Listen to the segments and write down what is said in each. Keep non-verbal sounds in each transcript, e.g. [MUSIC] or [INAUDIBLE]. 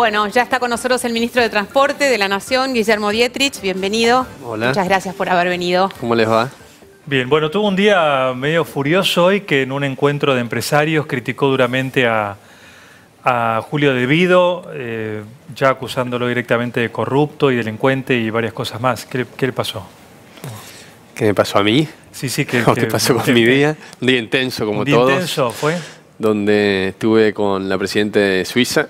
Bueno, ya está con nosotros el ministro de Transporte de la Nación, Guillermo Dietrich. Bienvenido. Hola. Muchas gracias por haber venido. ¿Cómo les va? Bien, bueno, tuvo un día medio furioso hoy que en un encuentro de empresarios criticó duramente a, Julio De Vido, eh, ya acusándolo directamente de corrupto y delincuente y varias cosas más. ¿Qué, le pasó? ¿Qué me pasó a mí? Sí, sí, que... [LAUGHS] ¿Qué pasó con mi día? Un día intenso como todos. intenso fue? Donde estuve con la presidenta de Suiza,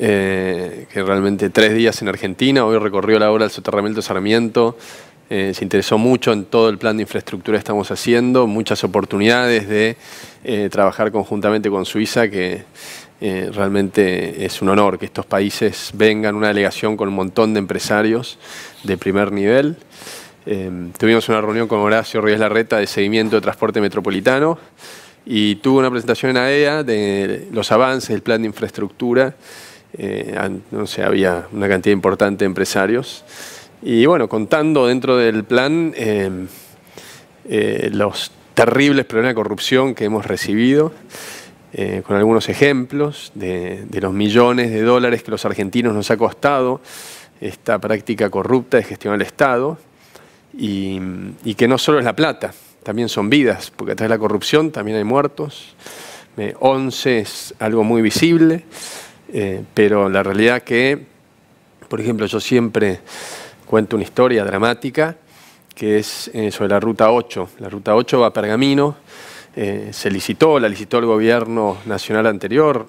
eh, que realmente tres días en Argentina, hoy recorrió la obra del soterramiento Sarmiento, eh, se interesó mucho en todo el plan de infraestructura que estamos haciendo, muchas oportunidades de eh, trabajar conjuntamente con Suiza, que realmente es un honor que estos países vengan, una delegación con un montón de empresarios de primer nivel. tuvimos una reunión con Horacio Ríos Larreta de seguimiento de transporte metropolitano y tuvo una presentación en AEA de los avances del plan de infraestructura eh, no sé, había una cantidad importante de empresarios. Y bueno, contando dentro del plan em, eh, los terribles problemas de corrupción que hemos recibido, eh, con algunos ejemplos de, los millones de dólares que los argentinos nos ha costado esta práctica corrupta de gestión el Estado, y, y que no solo es la plata, también son vidas, porque atrás de la corrupción también hay muertos. 11 es algo muy visible. Eh, pero la realidad que, por ejemplo, yo siempre cuento una historia dramática que es eh, sobre la Ruta 8. La Ruta 8 va a Pergamino, eh, se licitó, la licitó el gobierno nacional anterior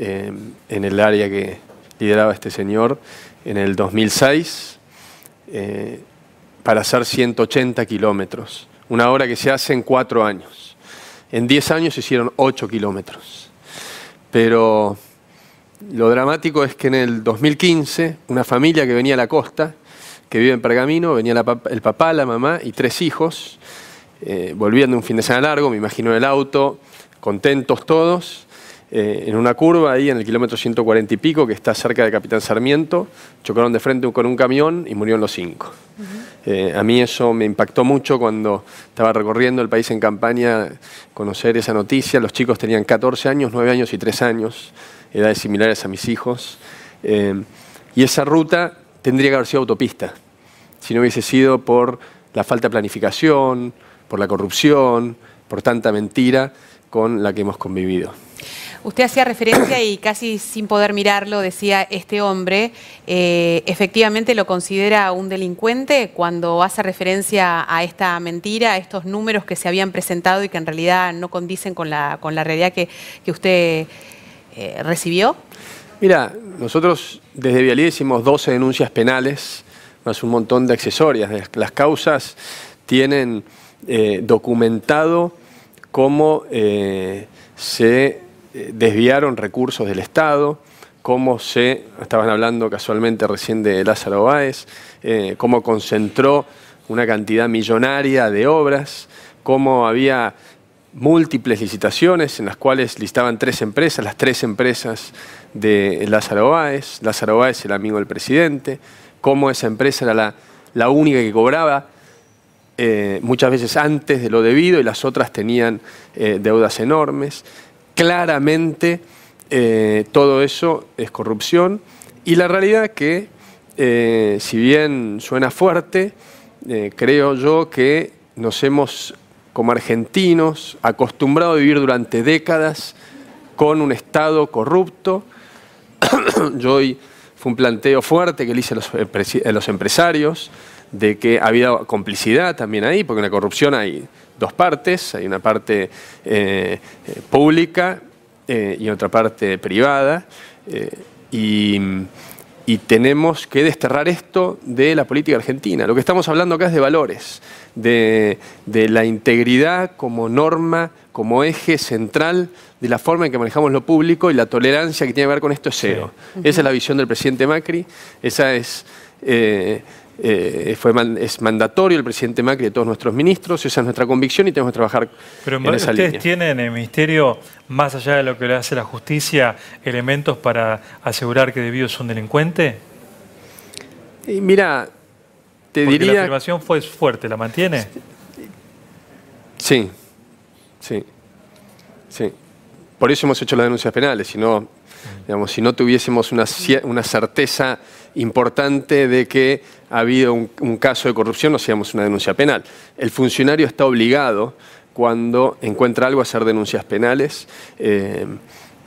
en el área que lideraba este señor en el 2006 para hacer 180 kilómetros, una obra que se hace en cuatro años. En 10 años se hicieron 8 kilómetros. Pero lo dramático es que en el 2015, una familia que venía a la costa, que vive en Pergamino, venía el papá, la mamá y tres hijos, eh, volvían de un fin de semana largo, me imagino el auto, contentos todos, eh, en una curva ahí en el kilómetro 140 y pico, que está cerca de Capitán Sarmiento, chocaron de frente con un camión y murieron los cinco. Eh, a mí eso me impactó mucho cuando estaba recorriendo el país en campaña, conocer esa noticia, los chicos tenían 14 años, 9 años y 3 años edades similares a mis hijos. Eh, y esa ruta tendría que haber sido autopista, si no hubiese sido por la falta de planificación, por la corrupción, por tanta mentira con la que hemos convivido. Usted hacía referencia y casi sin poder mirarlo decía este hombre, eh, efectivamente lo considera un delincuente cuando hace referencia a esta mentira, a estos números que se habían presentado y que en realidad no condicen con la, realidad que, que usted eh, recibió? Mira, nosotros desde Vialí hicimos 12 denuncias penales, más un montón de accesorias. Las causas tienen eh, documentado cómo eh, se desviaron recursos del Estado, cómo se, estaban hablando casualmente recién de Lázaro Báez, cómo concentró una cantidad millonaria de obras, cómo había múltiples licitaciones en las cuales listaban tres empresas, las tres empresas de Lázaro Báez. Lázaro Báez, el amigo del presidente, cómo esa empresa era la, única que cobraba eh, muchas veces antes de lo debido y las otras tenían eh, deudas enormes. Claramente eh, todo eso es corrupción y la realidad que, si bien suena fuerte, creo yo que nos hemos como argentinos, acostumbrados a vivir durante décadas con un Estado corrupto. [CLEARS THROAT] Yo hoy fue un planteo fuerte que le hice a los, eh, empresarios de que había complicidad también ahí, porque en la corrupción hay dos partes, hay una parte eh, eh, pública y otra parte privada, y y tenemos que desterrar esto de la política argentina. Lo que estamos hablando acá es de valores, de, la integridad como norma, como eje central de la forma en que manejamos lo público y la tolerancia que tiene que ver con esto es cero. Esa es la visión del presidente Macri, esa es... Eh, eh, fue es mandatorio el presidente Macri y todos nuestros ministros, esa es nuestra convicción y tenemos que trabajar Pero en, en esa ustedes tienen en el Ministerio, más allá de lo que le hace la justicia, elementos para asegurar que Debido es un delincuente? Y mira, te diría... la afirmación fue fuerte, ¿la mantiene? Sí, sí, sí. Por eso hemos hecho las denuncias penales, si no, digamos, si no tuviésemos una, una certeza importante de que ha habido un, caso de corrupción, no seamos una denuncia penal. El funcionario está obligado, cuando encuentra algo, a hacer denuncias penales. Eh,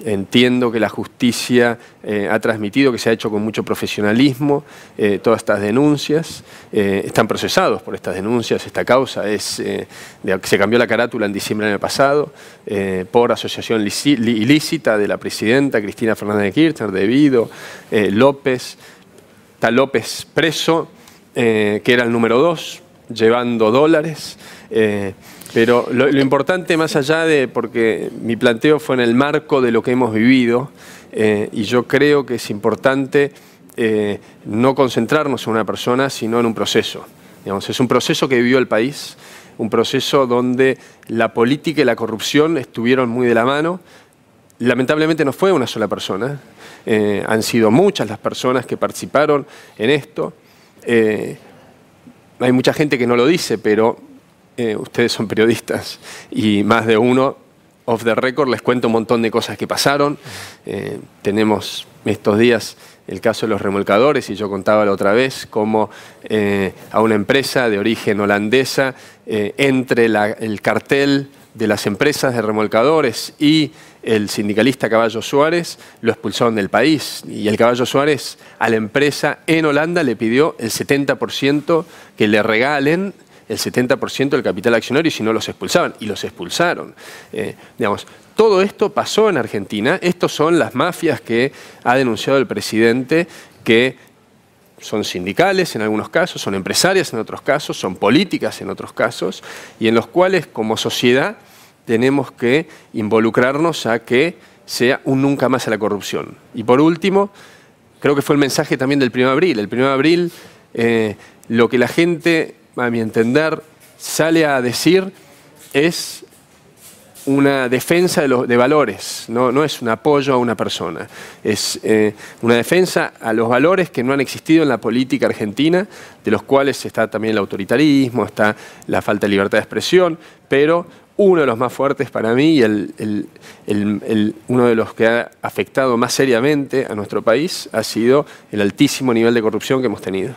entiendo que la justicia eh, ha transmitido, que se ha hecho con mucho profesionalismo, eh, todas estas denuncias, están procesados por estas denuncias, esta causa, es, se cambió la carátula en diciembre del año pasado por asociación ilícita de la presidenta Cristina Fernández de Kirchner, debido López, Está López preso, eh, que era el número dos, llevando dólares. Eh, pero lo, importante más allá de, porque mi planteo fue en el marco de lo que hemos vivido, eh, y yo creo que es importante no concentrarnos en una persona, sino en un proceso. es un proceso que vivió el país, un proceso donde la política y la corrupción estuvieron muy de la mano. Lamentablemente no fue una sola persona, eh, han sido muchas las personas que participaron en esto. Eh, hay mucha gente que no lo dice, pero eh, ustedes son periodistas y más de uno, off the record, les cuento un montón de cosas que pasaron. tenemos estos días el caso de los remolcadores, y yo contaba la otra vez cómo a una empresa de origen holandesa, entre el cartel de las empresas de remolcadores y el sindicalista Caballo Suárez lo expulsaron del país y el Caballo Suárez a la empresa en Holanda le pidió el 70% que le regalen el 70% del capital accionario y si no los expulsaban y los expulsaron. Eh, digamos, todo esto pasó en Argentina, estas son las mafias que ha denunciado el presidente que son sindicales en algunos casos, son empresarias en otros casos, son políticas en otros casos, y en los cuales como sociedad tenemos que involucrarnos a que sea un nunca más a la corrupción. Y por último, creo que fue el mensaje también del 1 de abril. El 1 de abril, eh, lo que la gente, a mi entender, sale a decir es una defensa de, de valores, no, no, es un apoyo a una persona, es eh, una defensa a los valores que no han existido en la política argentina, de los cuales está también el autoritarismo, está la falta de libertad de expresión, pero uno de los más fuertes para mí y el, uno de los que ha afectado más seriamente a nuestro país ha sido el altísimo nivel de corrupción que hemos tenido.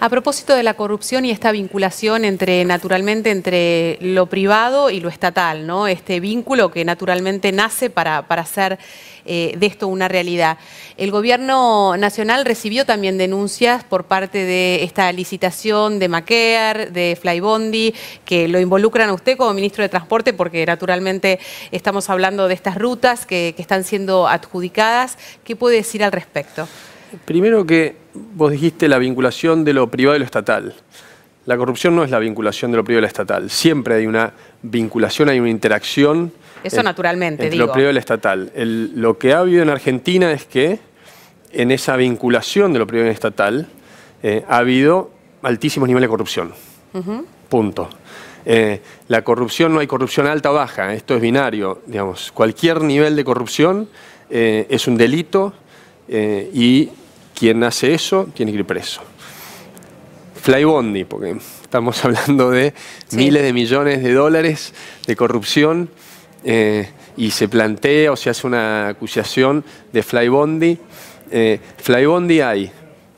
A propósito de la corrupción y esta vinculación entre, naturalmente, entre lo privado y lo estatal, ¿no? Este vínculo que naturalmente nace para, para ser eh, de esto una realidad. El gobierno nacional recibió también denuncias por parte de esta licitación de Maquer, de Flybondi, que lo involucran a usted como ministro de Transporte, porque naturalmente estamos hablando de estas rutas que, que están siendo adjudicadas. ¿Qué puede decir al respecto? Primero que vos dijiste la vinculación de lo privado y lo estatal. La corrupción no es la vinculación de lo privado y lo estatal. Siempre hay una vinculación, hay una interacción eso naturalmente, Lo privado estatal. lo que ha habido en Argentina es que en esa vinculación de lo privado estatal eh, ha habido altísimos niveles de corrupción. Punto. Eh, la corrupción no hay corrupción alta o baja, esto es binario. Digamos, cualquier nivel de corrupción eh, es un delito y quien hace eso tiene que ir preso. Flybondi, porque estamos [LAUGHS] hablando de miles de millones de dólares de corrupción eh, y se plantea o se hace una acusación de Flybondi. Eh, Flybondi hay.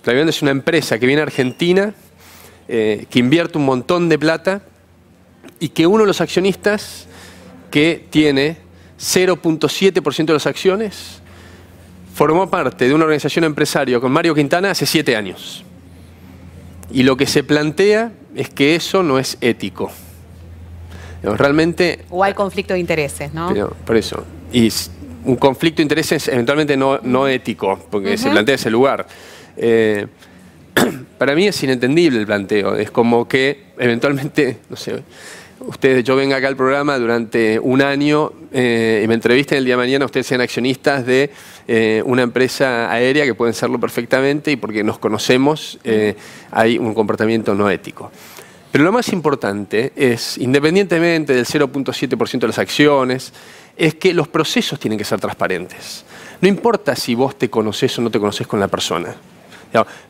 Flybondi es una empresa que viene a Argentina, eh, que invierte un montón de plata y que uno de los accionistas que tiene 0.7% de las acciones formó parte de una organización empresaria con Mario Quintana hace siete años. Y lo que se plantea es que eso no es ético realmente... O hay conflicto de intereses, ¿no? por eso. Y un conflicto de intereses eventualmente no, ético, porque se plantea ese lugar. Eh, [CLEARS THROAT] para mí es inentendible el planteo. Es como que eventualmente, no sé, ustedes, yo vengo acá al programa durante un año eh, y me entrevisten el día mañana, ustedes sean accionistas de eh, una empresa aérea que pueden serlo perfectamente y porque nos conocemos hay un comportamiento no ético. Pero lo más importante es, independientemente del 0.7% de las acciones, es que los procesos tienen que ser transparentes. No importa si vos te conoces o no te conoces con la persona.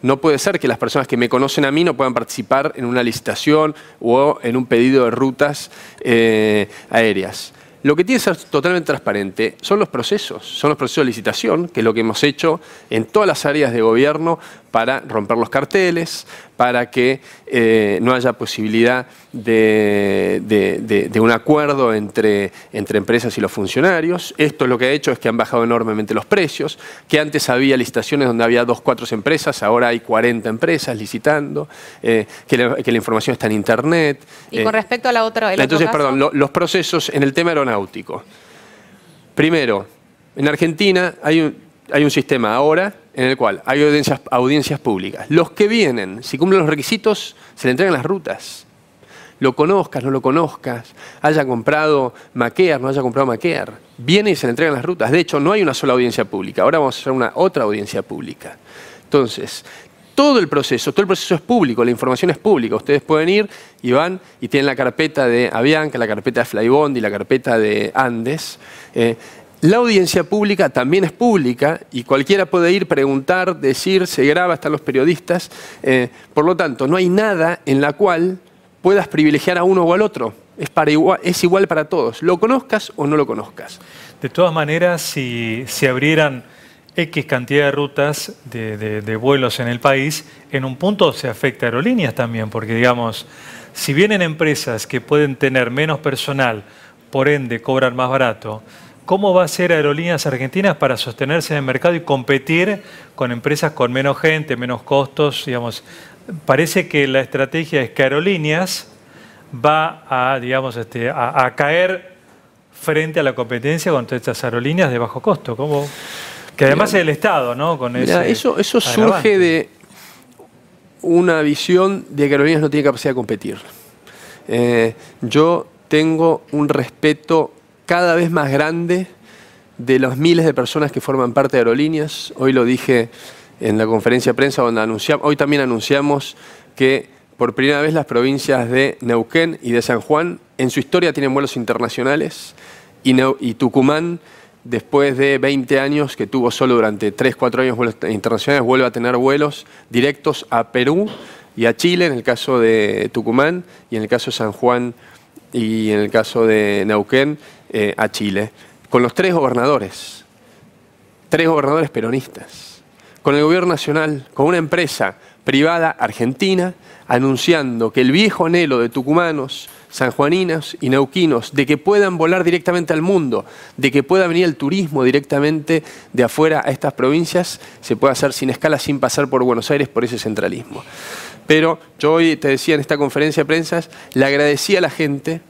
No puede ser que las personas que me conocen a mí no puedan participar en una licitación o en un pedido de rutas eh, aéreas. Lo que tiene que ser totalmente transparente son los procesos, son los procesos de licitación, que es lo que hemos hecho en todas las áreas de gobierno para romper los carteles, para que eh, no haya posibilidad de, un acuerdo entre, empresas y los funcionarios. Esto lo que ha hecho es que han bajado enormemente los precios, que antes había licitaciones donde había dos, cuatro empresas, ahora hay 40 empresas licitando, eh, que, la, información está en Internet. Y con eh, respecto a la otra... entonces, perdón, los procesos en el tema aeronáutico. Primero, en Argentina hay un sistema ahora en el cual hay audiencias, públicas. Los que vienen, si cumplen los requisitos, se le entregan las rutas. Lo conozcas, no lo conozcas, haya comprado Maquear, no haya comprado Maquear. Viene y se le entregan las rutas. De hecho, no hay una sola audiencia pública. Ahora vamos a hacer una otra audiencia pública. Entonces, todo el proceso, todo el proceso es público, la información es pública. Ustedes pueden ir y van y tienen la carpeta de Avianca, la carpeta de y la carpeta de Andes. Eh, la audiencia pública también es pública y cualquiera puede ir, preguntar, decir, se graba, hasta los periodistas. Eh, por lo tanto, no hay nada en la cual puedas privilegiar a uno o al otro. Es, igual, para todos, lo conozcas o no lo conozcas. De todas maneras, si se abrieran X cantidad de rutas de vuelos en el país, en un punto se afecta a aerolíneas también, porque digamos, si vienen empresas que pueden tener menos personal, por ende cobran más barato, ¿Cómo va a ser Aerolíneas Argentinas para sostenerse en el mercado y competir con empresas con menos gente, menos costos? Digamos, parece que la estrategia es que Aerolíneas va a, digamos, este, a, caer frente a la competencia con todas estas aerolíneas de bajo costo. ¿Cómo? Que además es el Estado, ¿no? Con eso surge de una visión de que aerolíneas no tiene capacidad de competir. Eh, yo tengo un respeto cada vez más grande de los miles de personas que forman parte de aerolíneas. Hoy lo dije en la conferencia de prensa donde anunciamos, hoy también anunciamos que por primera vez las provincias de Neuquén y de San Juan en su historia tienen vuelos internacionales y, y Tucumán después de 20 años que tuvo solo durante 3, 4 años vuelos internacionales, vuelve a tener vuelos directos a Perú y a Chile en el caso de Tucumán y en el caso de San Juan y en el caso de Neuquén eh, a Chile, con los tres gobernadores, tres gobernadores peronistas, con el gobierno nacional, con una empresa privada argentina, anunciando que el viejo anhelo de tucumanos, sanjuaninos y neuquinos de que puedan volar directamente al mundo, de que pueda venir el turismo directamente de afuera a estas provincias, se puede hacer sin escala, sin pasar por Buenos Aires, por ese centralismo. Pero yo hoy te decía en esta conferencia de prensa, le agradecí a la gente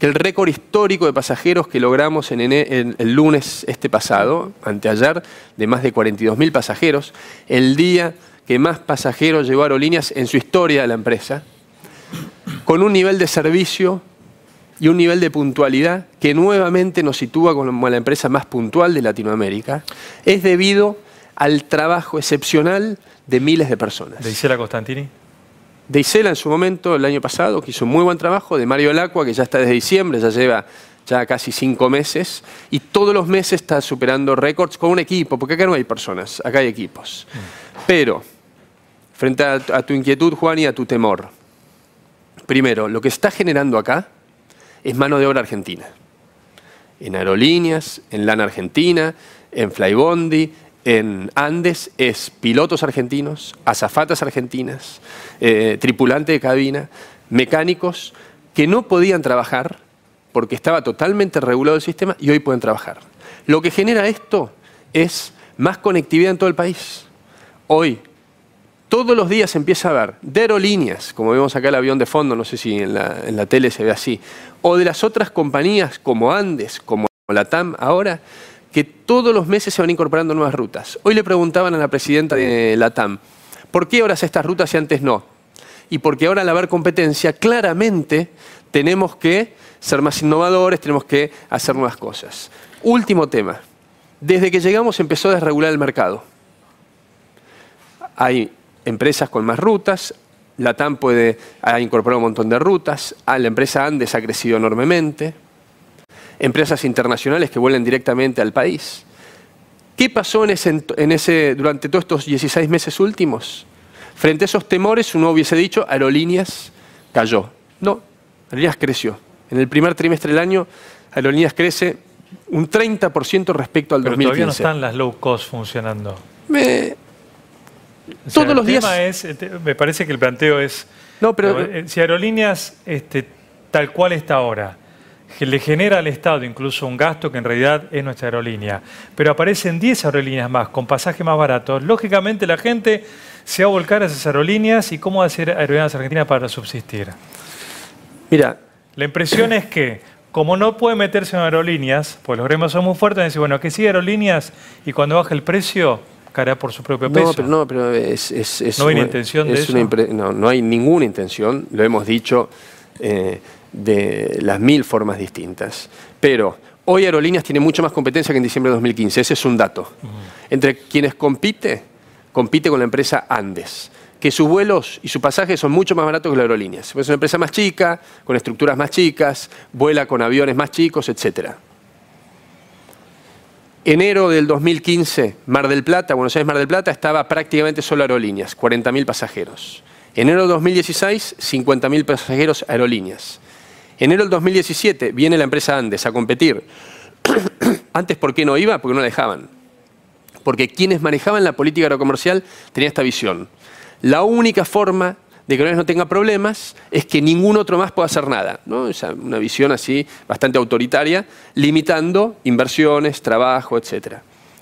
que el récord histórico de pasajeros que logramos en el, lunes este pasado, anteayer, de más de 42.000 pasajeros, el día que más pasajeros llevó aerolíneas en su historia de la empresa, con un nivel de servicio y un nivel de puntualidad que nuevamente nos sitúa como la empresa más puntual de Latinoamérica, es debido al trabajo excepcional de miles de personas. ¿De Isela Constantini de Isela en su momento, el año pasado, que hizo un muy buen trabajo, de Mario Lacua, que ya está desde diciembre, ya lleva ya casi cinco meses, y todos los meses está superando récords con un equipo, porque acá no hay personas, acá hay equipos. Pero, frente a, a tu inquietud, Juan, y a tu temor, primero, lo que está generando acá es mano de obra argentina. En aerolíneas, en lana argentina, en flybondi, en Andes es pilotos argentinos, azafatas argentinas, eh, tripulante de cabina, mecánicos que no podían trabajar porque estaba totalmente regulado el sistema y hoy pueden trabajar. Lo que genera esto es más conectividad en todo el país. Hoy, todos los días empieza a haber de aerolíneas, como vemos acá el avión de fondo, no sé si en la, tele se ve así, o de las otras compañías como Andes, como Latam, ahora todos los meses se van incorporando nuevas rutas. Hoy le preguntaban a la presidenta de LATAM, ¿por qué ahora estas rutas y antes no? Y porque ahora al haber competencia, claramente tenemos que ser más innovadores, tenemos que hacer nuevas cosas. Último tema. Desde que llegamos empezó a desregular el mercado. Hay empresas con más rutas, LATAM puede, ha incorporado un montón de rutas, la empresa Andes ha crecido enormemente, empresas internacionales que vuelen directamente al país. ¿Qué pasó en durante todos estos 16 meses últimos? Frente a esos temores, uno hubiese dicho, aerolíneas cayó. No, aerolíneas creció. En el primer trimestre del año, aerolíneas crece un 30% respecto al Pero todavía no están las low cost funcionando. Todos el los tema días. Es, este, me parece que el planteo es. No, pero. Eh, si aerolíneas este, tal cual está ahora, le genera al Estado incluso un gasto que en realidad es nuestra aerolínea. Pero aparecen 10 aerolíneas más con pasaje más barato. Lógicamente la gente se va a volcar a esas aerolíneas y cómo va a hacer Aerolíneas Argentinas para subsistir. Mira. La impresión es que, como no puede meterse en aerolíneas, pues los gremios son muy fuertes, dicen, bueno, que siga aerolíneas y cuando baja el precio, caerá por su propio peso. No, pero, no, pero es, ¿No hay intención de eso? no, hay ninguna intención, lo hemos dicho. Eh, de las mil formas distintas. Pero hoy Aerolíneas tiene mucho más competencia que en diciembre de 2015, ese es un dato. Entre quienes compite, compite con la empresa Andes que sus vuelos y su pasaje son mucho más baratos que la aerolíneas. Es una empresa más chica, con estructuras más chicas, vuela con aviones más chicos, etc. Enero del 2015, Mar del Plata, Buenos Aires, Mar del Plata, estaba prácticamente solo aerolíneas, 40.000 pasajeros. Enero de 2016, 50.000 pasajeros aerolíneas. Enero del 2017 viene la empresa Andes a competir. [CLEARS THROAT] Antes, ¿por qué no iba? Porque no la dejaban. Porque quienes manejaban la política agrocomercial tenían esta visión. La única forma de que no tenga problemas es que ningún otro más pueda hacer nada. Es una visión así bastante autoritaria, limitando inversiones, trabajo, etc.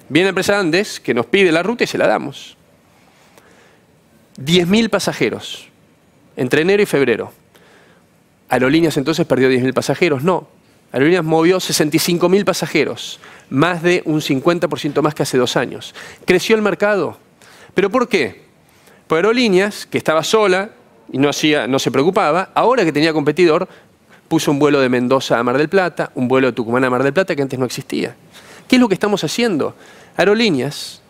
Viene la empresa Andes que nos pide la ruta y se la damos. 10.000 pasajeros entre enero y febrero. Aerolíneas entonces perdió 10.000 pasajeros. No, Aerolíneas movió 65.000 pasajeros, más de un 50% más que hace dos años. Creció el mercado. ¿Pero por qué? Pues Aerolíneas, que estaba sola y no, hacía, no se preocupaba, ahora que tenía competidor, puso un vuelo de Mendoza a Mar del Plata, un vuelo de Tucumán a Mar del Plata que antes no existía. ¿Qué es lo que estamos haciendo? Aerolíneas,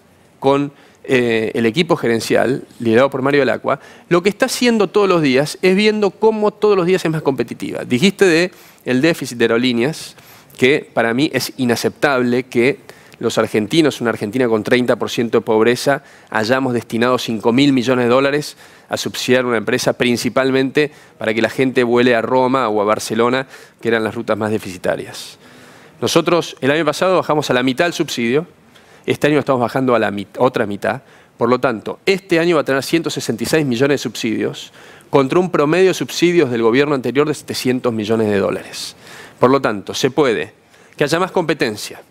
con eh, el equipo gerencial, liderado por Mario Alacua, lo que está haciendo todos los días es viendo cómo todos los días es más competitiva. Dijiste de el déficit de aerolíneas, que para mí es inaceptable que los argentinos, una Argentina con 30% de pobreza, hayamos destinado 5 mil millones de dólares a subsidiar una empresa principalmente para que la gente vuele a Roma o a Barcelona, que eran las rutas más deficitarias. Nosotros el año pasado bajamos a la mitad el subsidio, este año estamos bajando a la otra mitad. Por lo tanto, este año va a tener 166 millones de subsidios contra un promedio de subsidios del gobierno anterior de 700 millones de dólares. Por lo tanto, se puede que haya más competencia,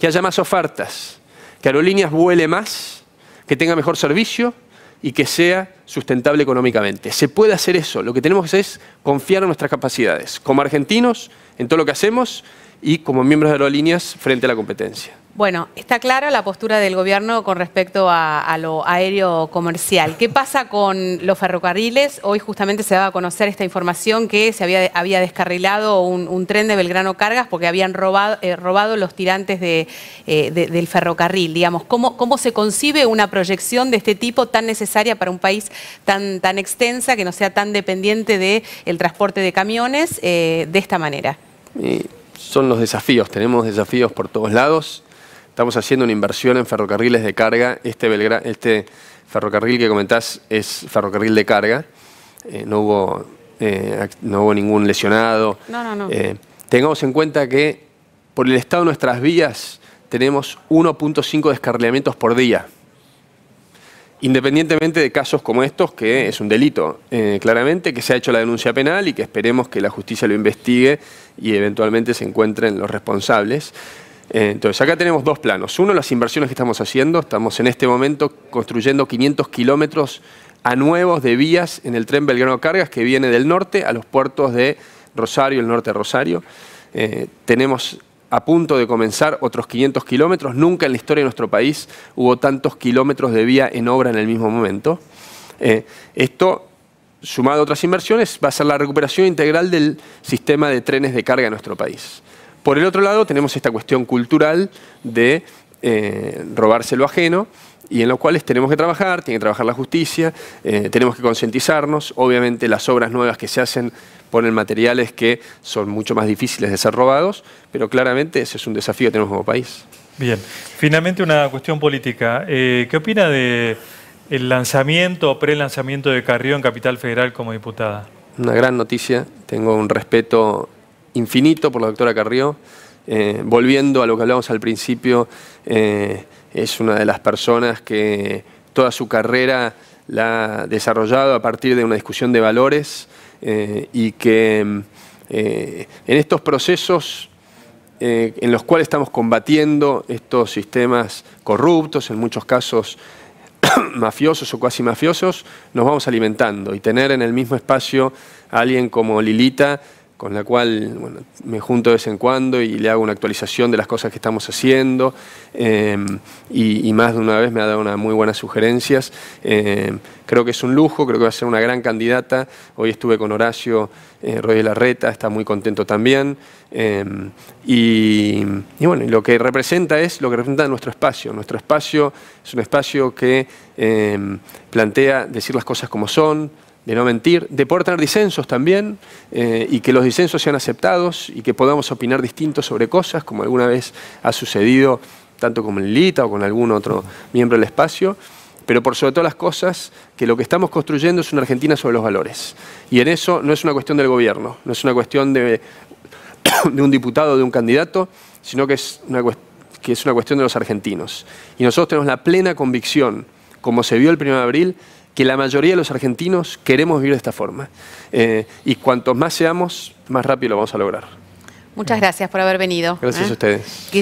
que haya más ofertas, que aerolíneas vuele más, que tenga mejor servicio y que sea sustentable económicamente. Se puede hacer eso. Lo que tenemos que hacer es confiar en nuestras capacidades, como argentinos, en todo lo que hacemos y como miembros de aerolíneas frente a la competencia. Bueno, está clara la postura del gobierno con respecto a, lo aéreo comercial. ¿Qué pasa con los ferrocarriles? Hoy justamente se daba a conocer esta información que se había, descarrilado un, tren de Belgrano Cargas porque habían robado, eh, los tirantes eh, del ferrocarril. Digamos, ¿Cómo, se concibe una proyección de este tipo tan necesaria para un país tan, extensa que no sea tan dependiente del transporte de camiones eh, de esta manera? son los desafíos, tenemos desafíos por todos lados Estamos haciendo una inversión en ferrocarriles de carga. Este, este ferrocarril que comentás es ferrocarril de carga. Eh, eh, no, hubo, ningún lesionado. Eh, tengamos en cuenta que por el estado de nuestras vías tenemos 1.5 descarrilamientos por día. Independientemente de casos como estos, que es un delito, claramente, que se ha hecho la denuncia penal y que esperemos que la justicia lo investigue y eventualmente se encuentren los responsables. Eh, entonces, acá tenemos dos planos. Uno, las inversiones que estamos haciendo. Estamos en este momento construyendo 500 kilómetros a nuevos de vías en el tren Belgrano Cargas que viene del norte a los puertos de Rosario, el norte de Rosario. Eh, tenemos a punto de comenzar otros 500 kilómetros. Nunca en la historia de nuestro país hubo tantos kilómetros de vía en obra en el mismo momento. Eh, esto, sumado a otras inversiones, va a ser la recuperación integral del sistema de trenes de carga en nuestro país. Por el otro lado tenemos esta cuestión cultural de eh, robárselo robarse lo ajeno y en los cuales tenemos que trabajar, tiene que trabajar la justicia, eh, tenemos que concientizarnos, obviamente las obras nuevas que se hacen ponen materiales que son mucho más difíciles de ser robados, pero claramente ese es un desafío que tenemos como país. Bien, finalmente una cuestión política. Eh, ¿Qué opina de el lanzamiento o pre-lanzamiento de Carrió en Capital Federal como diputada? Una gran noticia, tengo un respeto infinito por la doctora Carrió. Eh, volviendo a lo que hablábamos al principio, eh, es una de las personas que toda su carrera la ha desarrollado a partir de una discusión de valores eh, y que en estos procesos en los cuales estamos combatiendo estos sistemas corruptos, en muchos casos [COUGHS] mafiosos o casi mafiosos, nos vamos alimentando y tener en el mismo espacio a alguien como Lilita con la cual bueno, me junto de vez en cuando y le hago una actualización de las cosas que estamos haciendo em, y, más de una vez me ha dado unas muy buenas sugerencias. Em, creo que es un lujo, creo que va a ser una gran candidata. Hoy estuve con Horacio eh, Larreta está muy contento también. Em, y, bueno, lo que representa es lo que representa nuestro espacio. Nuestro espacio es un espacio que em, plantea decir las cosas como son, de no mentir, de poder tener disensos también eh, y que los disensos sean aceptados y que podamos opinar distintos sobre cosas, como alguna vez ha sucedido tanto con Lita o con algún otro miembro del espacio pero por sobre todas las cosas, que lo que estamos construyendo es una Argentina sobre los valores. Y en eso no es una cuestión del gobierno, no es una cuestión de, [COUGHS] de un diputado, de un candidato, sino que es, una, que es una cuestión de los argentinos. Y nosotros tenemos la plena convicción, como se vio el 1 de abril, que la mayoría de los argentinos queremos vivir de esta forma. Eh, y cuantos más seamos, más rápido lo vamos a lograr. Muchas gracias por haber venido. Gracias ¿eh? a ustedes.